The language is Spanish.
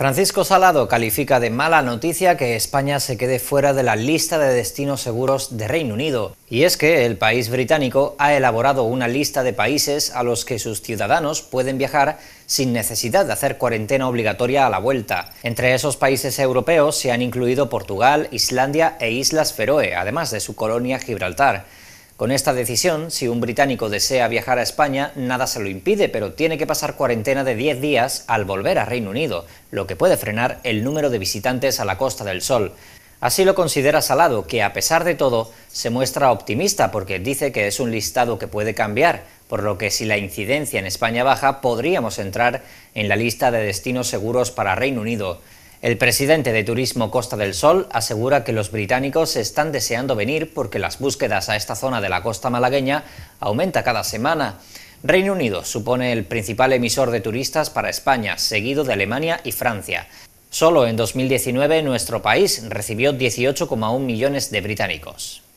Francisco Salado califica de mala noticia que España se quede fuera de la lista de destinos seguros de Reino Unido. Y es que el país británico ha elaborado una lista de países a los que sus ciudadanos pueden viajar sin necesidad de hacer cuarentena obligatoria a la vuelta. Entre esos países europeos se han incluido Portugal, Islandia e Islas Feroe, además de su colonia Gibraltar. Con esta decisión, si un británico desea viajar a España, nada se lo impide, pero tiene que pasar cuarentena de 10 días al volver a Reino Unido, lo que puede frenar el número de visitantes a la Costa del Sol. Así lo considera Salado, que a pesar de todo se muestra optimista porque dice que es un listado que puede cambiar, por lo que si la incidencia en España baja podríamos entrar en la lista de destinos seguros para Reino Unido. El presidente de Turismo Costa del Sol asegura que los británicos están deseando venir porque las búsquedas a esta zona de la costa malagueña aumenta cada semana. Reino Unido supone el principal emisor de turistas para España, seguido de Alemania y Francia. Solo en 2019 nuestro país recibió 18,1 millones de británicos.